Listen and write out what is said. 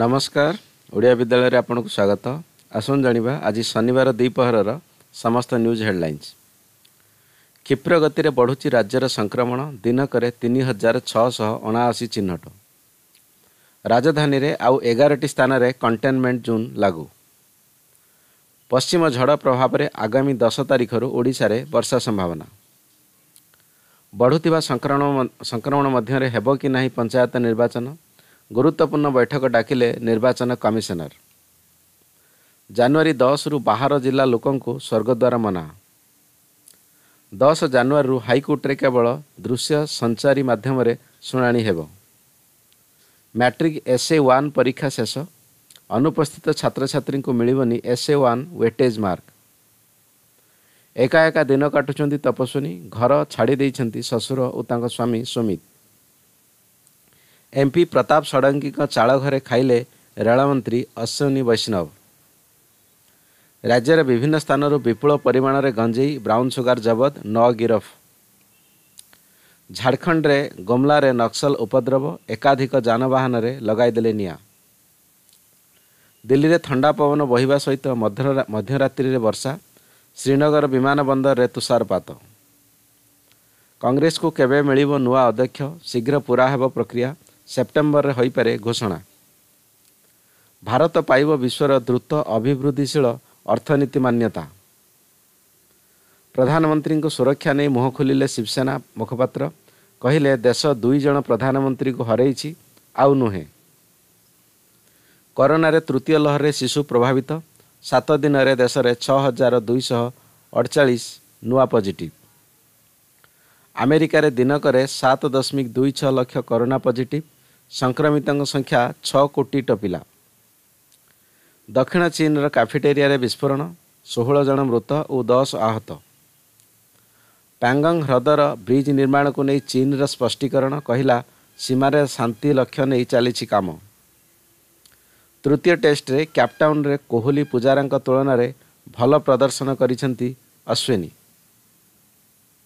ନମସ୍କାର ଓଡ଼ିଆ ବିଦ୍ୟାଳୟରେ ଆପଣଙ୍କୁ ସ୍ୱାଗତ ଆସନ୍ତୁ ଜାଣିବା ଆଜି ଶନିବାର ଦ୍ୱିପହରର ସମସ୍ତ ନ୍ୟୁଜ୍ ହେଡ଼ଲାଇନ୍ସ କ୍ଷିପ୍ର ଗତିରେ ବଢ଼ୁଛି ରାଜ୍ୟର ସଂକ୍ରମଣ ଦିନକରେ ତିନି ହଜାର ଛଅଶହ ଅଣାଅଶୀ ଚିହ୍ନଟ ରାଜଧାନୀରେ ଆଉ ଏଗାରଟି ସ୍ଥାନରେ କଣ୍ଟେନମେଣ୍ଟ ଜୋନ୍ ଲାଗୁ ପଶ୍ଚିମ ଝଡ଼ ପ୍ରଭାବରେ ଆଗାମୀ ଦଶ ତାରିଖରୁ ଓଡ଼ିଶାରେ ବର୍ଷା ସମ୍ଭାବନା ବଢ଼ୁଥିବା ସଂକ୍ରମଣ ସଂକ୍ରମଣ ମଧ୍ୟରେ ହେବ କି ନାହିଁ ପଞ୍ଚାୟତ ନିର୍ବାଚନ ଗୁରୁତ୍ୱପୂର୍ଣ୍ଣ ବୈଠକ ଡାକିଲେ ନିର୍ବାଚନ କମିଶନର ଜାନୁଆରୀ ଦଶରୁ ବାହାର ଜିଲ୍ଲା ଲୋକଙ୍କୁ ସ୍ୱର୍ଗଦ୍ୱାର ମନା ଦଶ ଜାନୁଆରୀରୁ ହାଇକୋର୍ଟରେ କେବଳ ଦୃଶ୍ୟ ସଞ୍ଚାରୀ ମାଧ୍ୟମରେ ଶୁଣାଣି ହେବ ମାଟ୍ରିକ୍ ଏସ୍ ଏ ୱାନ୍ ପରୀକ୍ଷା ଶେଷ ଅନୁପସ୍ଥିତ ଛାତ୍ରଛାତ୍ରୀଙ୍କୁ ମିଳିବନି S A one weightage mark ଏକା ଏକା ଦିନ କାଟୁଛନ୍ତି ତପସ୍ୱିନୀ ଘର ଛାଡ଼ି ଦେଇଛନ୍ତି ଶ୍ୱଶୁର ଓ ତାଙ୍କ ସ୍ୱାମୀ ସୁମିତ ଏମ୍ପି ପ୍ରତାପ ଷଡ଼ଙ୍ଗୀଙ୍କ ଚାଳ ଘରେ ଖାଇଲେ ରେଳମନ୍ତ୍ରୀ ଅଶ୍ୱିନୀ ବୈଷ୍ଣବ ରାଜ୍ୟରେ ବିଭିନ୍ନ ସ୍ଥାନରୁ ବିପୁଳ ପରିମାଣରେ ଗଞ୍ଜେଇ ବ୍ରାଉନ୍ ସୁଗାର ଜବତ ନ ଗିରଫ ଝାଡ଼ଖଣ୍ଡରେ ଗୁମ୍ଲାରେ ନକ୍ସଲ ଉପଦ୍ରବ ଏକାଧିକ ଯାନବାହନରେ ଲଗାଇଦେଲେ ନିଆଁ ଦିଲ୍ଲୀରେ ଥଣ୍ଡା ପବନ ବହିବା ସହିତ ମଧ୍ୟରାତ୍ରିରେ ବର୍ଷା ଶ୍ରୀନଗର ବିମାନ ବନ୍ଦରରେ ତୁଷାରପାତ କଂଗ୍ରେସକୁ କେବେ ମିଳିବ ନୂଆ ଅଧ୍ୟକ୍ଷ ଶୀଘ୍ର ପୂରା ହେବ ପ୍ରକ୍ରିୟା ସେପ୍ଟେମ୍ବରରେ ହୋଇପାରେ ଘୋଷଣା ଭାରତ ପାଇବ ବିଶ୍ୱର ଦ୍ରୁତ ଅଭିବୃଦ୍ଧିଶୀଳ ଅର୍ଥନୀତି ମାନ୍ୟତା ପ୍ରଧାନମନ୍ତ୍ରୀଙ୍କୁ ସୁରକ୍ଷା ନେଇ ମୁହଁ ଖୋଲିଲେ ଶିବସେନା ମୁଖପାତ୍ର କହିଲେ ଦେଶ ଦୁଇ ଜଣ ପ୍ରଧାନମନ୍ତ୍ରୀଙ୍କୁ ହରାଇଛି ଆଉ ନୁହେଁ କରୋନାରେ ତୃତୀୟ ଲହରରେ ଶିଶୁ ପ୍ରଭାବିତ ସାତ ଦିନରେ ଦେଶରେ ଛଅ ହଜାର ଦୁଇଶହ ଅଡ଼ଚାଳିଶ ନୂଆ ପଜିଟିଭ୍ ଆମେରିକାରେ ଦିନକରେ ସାତ ଦଶମିକ ଦୁଇ ଛଅ ଲକ୍ଷ କରୋନା ପଜିଟିଭ୍ ସଂକ୍ରମିତଙ୍କ ସଂଖ୍ୟା ଛଅ କୋଟି ଟପିଲା ଦକ୍ଷିଣ ଚୀନ୍ର କାଫେଟେରିଆରେ ବିସ୍ଫୋରଣ ଷୋହଳ ଜଣ ମୃତ ଓ ଦଶ ଆହତ ପାଙ୍ଗଙ୍ଗ ହ୍ରଦର ବ୍ରିଜ୍ ନିର୍ମାଣକୁ ନେଇ ଚୀନ୍ର ସ୍ପଷ୍ଟୀକରଣ କହିଲା ସୀମାରେ ଶାନ୍ତି ଲକ୍ଷ୍ୟ ନେଇ ଚାଲିଛି କାମ ତୃତୀୟ ଟେଷ୍ଟରେ କ୍ୟାପଟାଉନରେ କୋହଲି ପୂଜାରାଙ୍କ ତୁଳନାରେ ଭଲ ପ୍ରଦର୍ଶନ କରିଛନ୍ତି ଅଶ୍ୱିନୀ